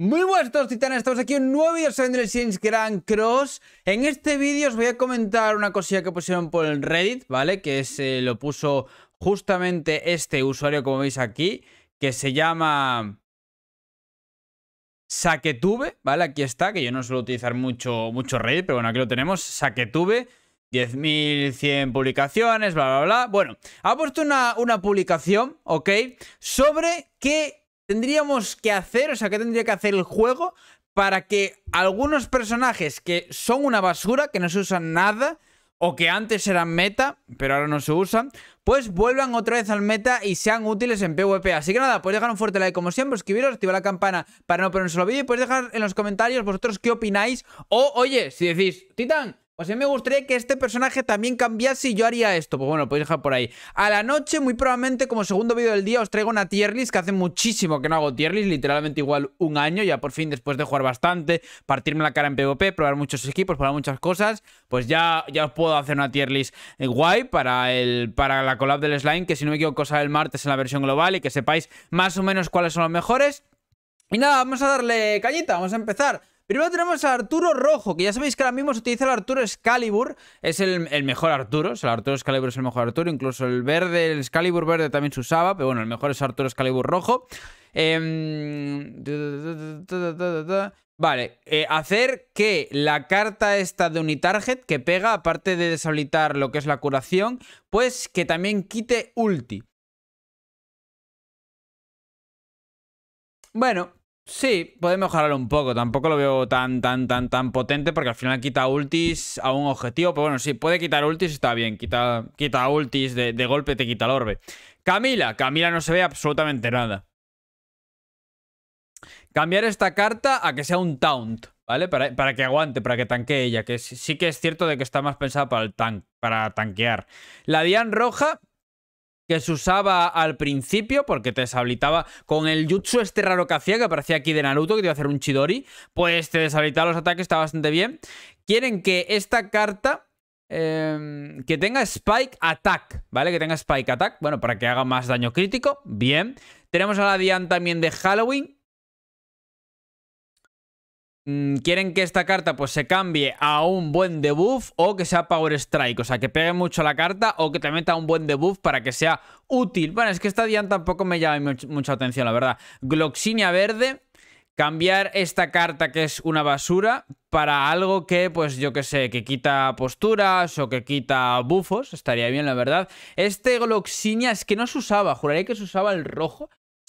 Muy buenas todos titanes, estamos aquí en un nuevo video sobre el Grand Cross En este vídeo os voy a comentar una cosilla que pusieron por el Reddit, ¿vale? Que se lo puso justamente este usuario como veis aquí Que se llama... Saquetube, ¿vale? Aquí está, que yo no suelo utilizar mucho, mucho Reddit, pero bueno, aquí lo tenemos Saquetube 10.100 publicaciones, bla, bla, bla Bueno, ha puesto una, una publicación, ¿ok? Sobre qué tendríamos que hacer, o sea, qué tendría que hacer el juego para que algunos personajes que son una basura, que no se usan nada, o que antes eran meta, pero ahora no se usan, pues vuelvan otra vez al meta y sean útiles en PvP. Así que nada, pues dejar un fuerte like como siempre, suscribiros, activar la campana para no perder un vídeo y pues dejar en los comentarios vosotros qué opináis. O, oye, si decís, Titan... Pues a mí me gustaría que este personaje también cambiase y yo haría esto. Pues bueno, podéis dejar por ahí. A la noche, muy probablemente, como segundo vídeo del día, os traigo una tier list, que hace muchísimo que no hago tier list, literalmente igual un año, ya por fin, después de jugar bastante, partirme la cara en PvP, probar muchos equipos, probar muchas cosas, pues ya, ya os puedo hacer una tier list eh, guay para, el, para la collab del Slime, que si no me equivoco sale el martes en la versión global y que sepáis más o menos cuáles son los mejores. Y nada, vamos a darle cañita, vamos a empezar. Primero tenemos a Arturo Rojo, que ya sabéis que ahora mismo se utiliza el Arturo Excalibur. Es el, mejor Arturo, o sea, el Arturo Excalibur es el mejor Arturo. Incluso el verde, el Excalibur verde también se usaba, pero bueno, el mejor es Arturo Excalibur Rojo. Vale, hacer que la carta esta de Unitarget que pega, aparte de deshabilitar lo que es la curación, pues que también quite ulti. Bueno, Sí, puede mejorarlo un poco. Tampoco lo veo tan, tan, tan, tan potente porque al final quita ultis a un objetivo. Pero bueno, sí, puede quitar ultis, está bien. Quita, ultis, de, de golpe te quita el orbe. Camila, Camila no se ve absolutamente nada. Cambiar esta carta a que sea un taunt, ¿vale? Para, que aguante, para que tanquee ella. Que sí, que es cierto de que está más pensada para el para tanquear. La Dian roja, que se usaba al principio, porque te deshabilitaba con el jutsu este raro que hacía, que aparecía aquí de Naruto, que te iba a hacer un Chidori, pues te deshabilitaba los ataques, está bastante bien. Quieren que esta carta... Em, que tenga Spike Attack, ¿vale? Que tenga Spike Attack, bueno, para que haga más daño crítico, bien. Tenemos a la Dian también de Halloween, Mm, quieren que esta carta pues se cambie a un buen debuff o que sea Power Strike, o sea, que pegue mucho la carta o que te meta un buen debuff para que sea útil. Bueno, es que esta Dian tampoco me llama mucha atención, la verdad. Gloxinia verde, cambiar esta carta que es una basura para algo que, pues yo que sé, que quita posturas o que quita bufos, estaría bien, la verdad. Este Gloxinia es que no se usaba, juraría que se usaba el rojo,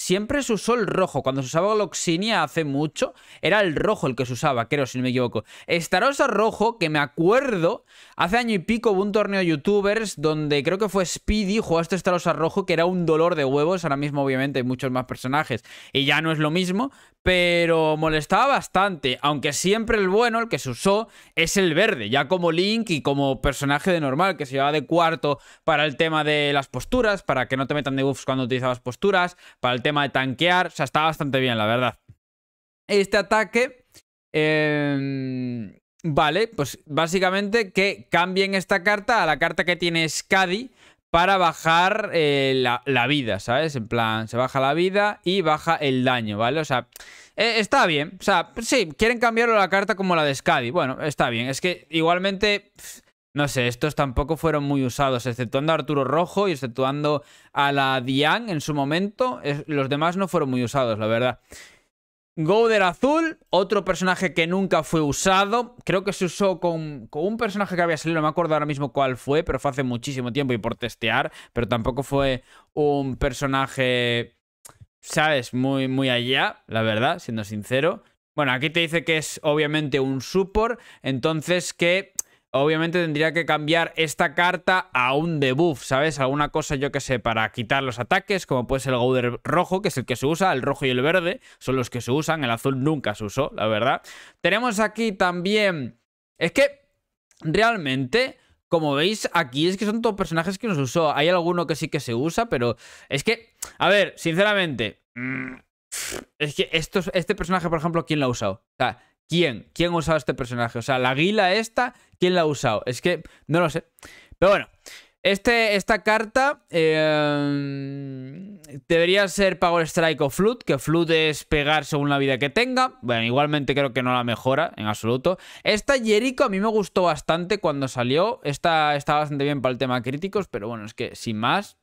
siempre se usó el rojo. Cuando se usaba Gloxinia hace mucho, era el rojo el que se usaba, creo, si no me equivoco. Starosa rojo, que me acuerdo, hace año y pico hubo un torneo de youtubers donde creo que fue Speedy, ...jugaste a este Starosa rojo, que era un dolor de huevos. Ahora mismo, obviamente, hay muchos más personajes y ya no es lo mismo pero molestaba bastante, aunque siempre el bueno, el que se usó, es el verde, ya como Link y como personaje de normal, que se llevaba de cuarto para el tema de las posturas, para que no te metan de cuando utilizabas posturas, para el tema de tanquear, o sea, está bastante bien, la verdad. Este ataque... Em, vale, pues básicamente que cambien esta carta a la carta que tiene Skadi para bajar eh, la, vida, ¿sabes? En plan, se baja la vida y baja el daño, ¿vale? O sea, eh, está bien. O sea, sí, quieren cambiarlo la carta como la de Scadi. Bueno, está bien. Es que igualmente... No sé, estos tampoco fueron muy usados, exceptuando a Arturo Rojo y exceptuando a la Diane en su momento. Los demás no fueron muy usados, la verdad. Gouder azul, otro personaje que nunca fue usado. Creo que se usó con, un personaje que había salido, no me acuerdo ahora mismo cuál fue, pero fue hace muchísimo tiempo y por testear. Pero tampoco fue un personaje, ¿sabes? Muy, muy allá, la verdad, siendo sincero. Bueno, aquí te dice que es obviamente un support, entonces que Obviamente tendría que cambiar esta carta a un debuff, ¿sabes? Alguna cosa, yo que sé, para quitar los ataques, como puede ser el Gouder rojo, que es el que se usa, el rojo y el verde son los que se usan, el azul nunca se usó, la verdad. Tenemos aquí también... Es que realmente... Como veis, aquí es que son todos personajes que no se usó. Hay alguno que sí que se usa, pero es que, a ver, sinceramente, mm, es que este personaje, por ejemplo, ¿quién lo ha usado? O sea, ¿Quién? ¿Quién ha usado este personaje? O sea, la guila esta, ¿quién la ha usado? Es que no lo sé. Pero bueno, este, esta carta eh, debería ser Power Strike o Flood, que Flood es pegar según la vida que tenga. Bueno, igualmente creo que no la mejora en absoluto. Esta Jericho a mí me gustó bastante cuando salió. Esta está bastante bien para el tema críticos, pero bueno, es que sin más...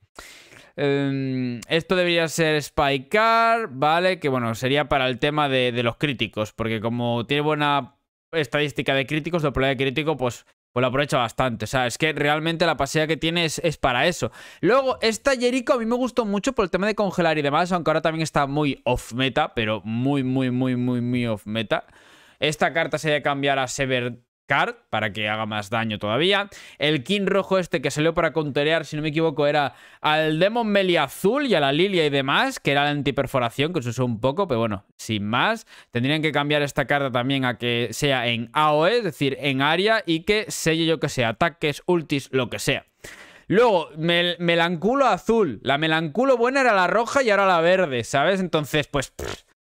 Em, esto debería ser Spy Car, ¿vale? Que bueno, sería para el tema de, los críticos, porque como tiene buena estadística de críticos, De problema de crítico, pues, pues, lo aprovecha bastante. O sea, es que realmente la pasea que tiene es, para eso. Luego, esta Jericho a mí me gustó mucho por el tema de congelar y demás, aunque ahora también está muy off meta, pero muy, muy, muy, muy, muy off meta. Esta carta se debe cambiar a Sever Card para que haga más daño todavía. El King rojo este que salió para conterear, si no me equivoco, era al Demon Meli azul y a la Lilia y demás, que era la antiperforación, que se usó un poco, pero bueno, sin más. Tendrían que cambiar esta carta también a que sea en AOE, es decir, en área, y que selle yo que sea, ataques, ultis, lo que sea. Luego, melanculo azul. La melanculo buena era la roja y ahora la verde, ¿sabes? Entonces, pues...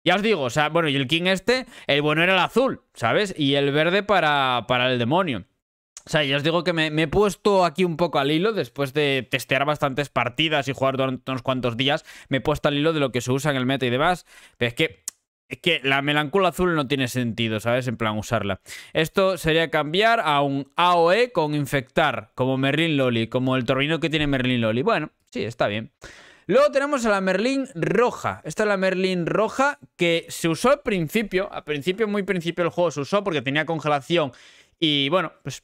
Ya os digo, o sea, bueno, y el King este, el bueno era el azul, ¿sabes? Y el verde para, para el demonio. O sea, ya os digo que me, he puesto aquí un poco al hilo, después de testear bastantes partidas y jugar durante unos cuantos días, me he puesto al hilo de lo que se usa en el meta y demás, pero es que... Es que la melancula azul no tiene sentido, ¿sabes? En plan, usarla. Esto sería cambiar a un AOE con infectar, como Merlin Loli, como el torbino que tiene Merlin Loli. Bueno, sí, está bien. Luego tenemos a la Merlin roja. Esta es la Merlin roja que se usó al principio. Al principio, muy principio del juego se usó porque tenía congelación. Y bueno, pues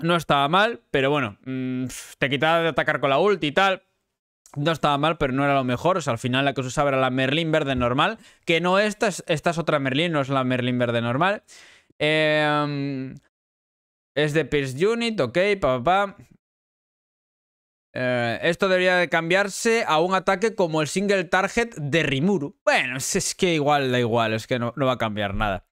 no estaba mal, pero bueno, mm, te quitaba de atacar con la ulti y tal. No estaba mal, pero no era lo mejor. O sea, al final la que se usaba era la Merlin verde normal. Que no esta, esta es otra Merlin, no es la Merlin verde normal. Em, es de Pierce Unit, ok, papá. Pa, pa. Eh, esto debería de cambiarse a un ataque como el single target de Rimuru. Bueno, es, que igual da igual, es que no, no va a cambiar nada.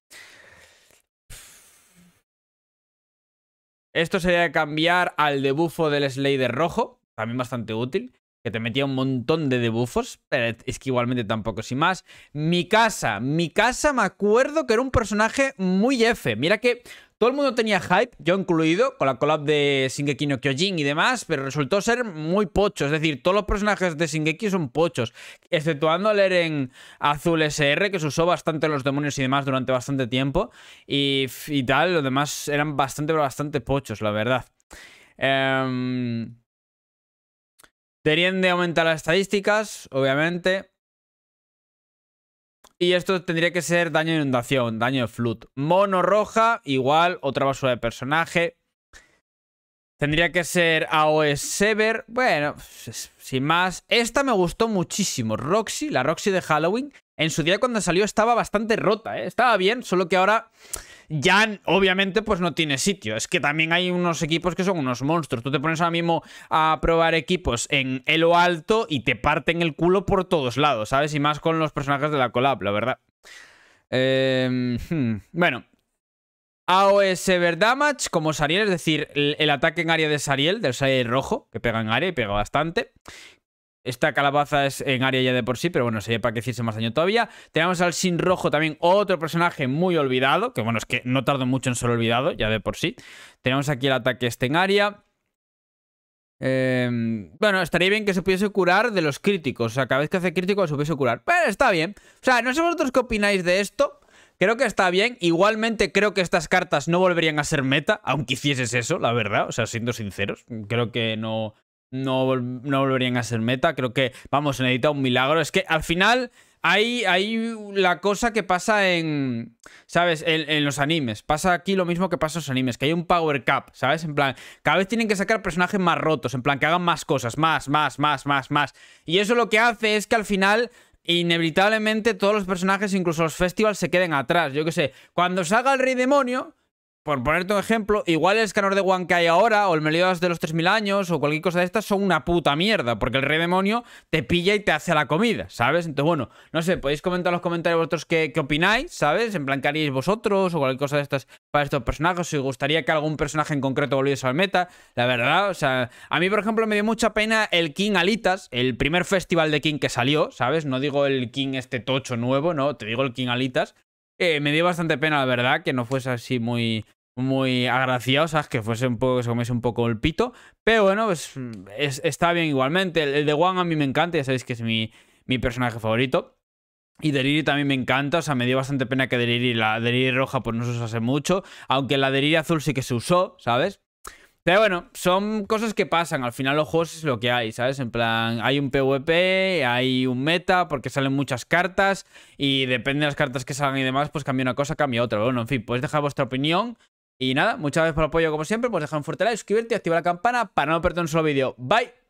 Esto sería cambiar al debufo del Slayer rojo, también bastante útil que te metía un montón de debufos. pero es que igualmente tampoco, sin más. Mi casa, mi casa me acuerdo que era un personaje muy F. Mira que todo el mundo tenía hype, yo incluido, con la collab de Shingeki no Kyojin y demás, pero resultó ser muy pocho. Es decir, todos los personajes de Shingeki son pochos, exceptuando al Eren Azul SR, que se usó bastante en los demonios y demás durante bastante tiempo, y, tal, los demás eran bastante, bastante pochos, la verdad. Eh... Deberían de aumentar las estadísticas, obviamente. Y esto tendría que ser daño de inundación, daño de flood. Mono roja, igual, otra basura de personaje. Tendría que ser AOE Sever. Bueno, sin más. Esta me gustó muchísimo. Roxy, la Roxy de Halloween. En su día cuando salió estaba bastante rota, ¿eh? Estaba bien, solo que ahora Jan, obviamente pues no tiene sitio. Es que también hay unos equipos que son unos monstruos. Tú te pones ahora mismo a probar equipos en Elo alto y te parten el culo por todos lados, ¿sabes? Y más con los personajes de la collab, la verdad. Em, hmm. Bueno. AoE Bueno, AOS Verdamage como Sariel, es decir, el, ataque en área de Sariel, del Sariel rojo, que pega en área y pega bastante. Esta calabaza es en área ya de por sí, pero bueno, sería para que hiciese más daño todavía. Tenemos al Sin Rojo también, otro personaje muy olvidado, que bueno, es que no tardo mucho en ser olvidado, ya de por sí. Tenemos aquí el ataque este en área. Em, bueno, estaría bien que se pudiese curar de los críticos, o sea, cada vez que hace crítico se pudiese curar. Pero está bien. O sea, no sé vosotros qué opináis de esto, Creo que está bien. Igualmente creo que estas cartas no volverían a ser meta, aunque hicieses eso, la verdad. O sea, siendo sinceros, creo que no, no, volverían a ser meta. Creo que, vamos, se necesita un milagro. Es que al final hay, hay la cosa que pasa en, ¿sabes? En, los animes. Pasa aquí lo mismo que pasa en los animes, que hay un power cap, ¿sabes? En plan, cada vez tienen que sacar personajes más rotos, en plan, que hagan más cosas, más, más, más, más, más. Y eso lo que hace es que al final... Inevitablemente todos los personajes, incluso los festivals, se queden atrás. Yo qué sé, cuando salga el Rey Demonio, por ponerte un ejemplo, igual el escanor de One que hay ahora, o el Meliodas de los 3000 años, o cualquier cosa de estas, son una puta mierda, porque el rey demonio te pilla y te hace la comida, ¿sabes? Entonces, bueno, no sé, podéis comentar en los comentarios vosotros qué, opináis, ¿sabes? En plan, ¿qué vosotros? O cualquier cosa de estas para estos personajes, si os gustaría que algún personaje en concreto volviese al meta, la verdad, o sea, a mí, por ejemplo, me dio mucha pena el King Alitas, el primer festival de King que salió, ¿sabes? No digo el King este tocho nuevo, no, te digo el King Alitas, eh, me dio bastante pena, la verdad, que no fuese así muy, muy Que fuese un poco, que se comiese un poco el pito. Pero bueno, pues mm, está bien igualmente. El, de Wang a mí me encanta, ya sabéis que es mi, mi personaje favorito. Y Deliri también me encanta, o sea, me dio bastante pena que Deliri, la Deliri roja pues no se usase mucho, aunque la Deliri azul sí que se usó, ¿sabes? Pero bueno, son cosas que pasan. Al final los juegos es lo que hay, ¿sabes? En plan, hay un PvP, hay un meta, porque salen muchas cartas y depende de las cartas que salgan y demás, pues cambia una cosa, cambia otra. bueno, en fin, pues dejar vuestra opinión. Y nada, muchas gracias por el apoyo como siempre. Pues dejar un fuerte like, suscribirte y activar la campana para no perder un solo vídeo. Bye.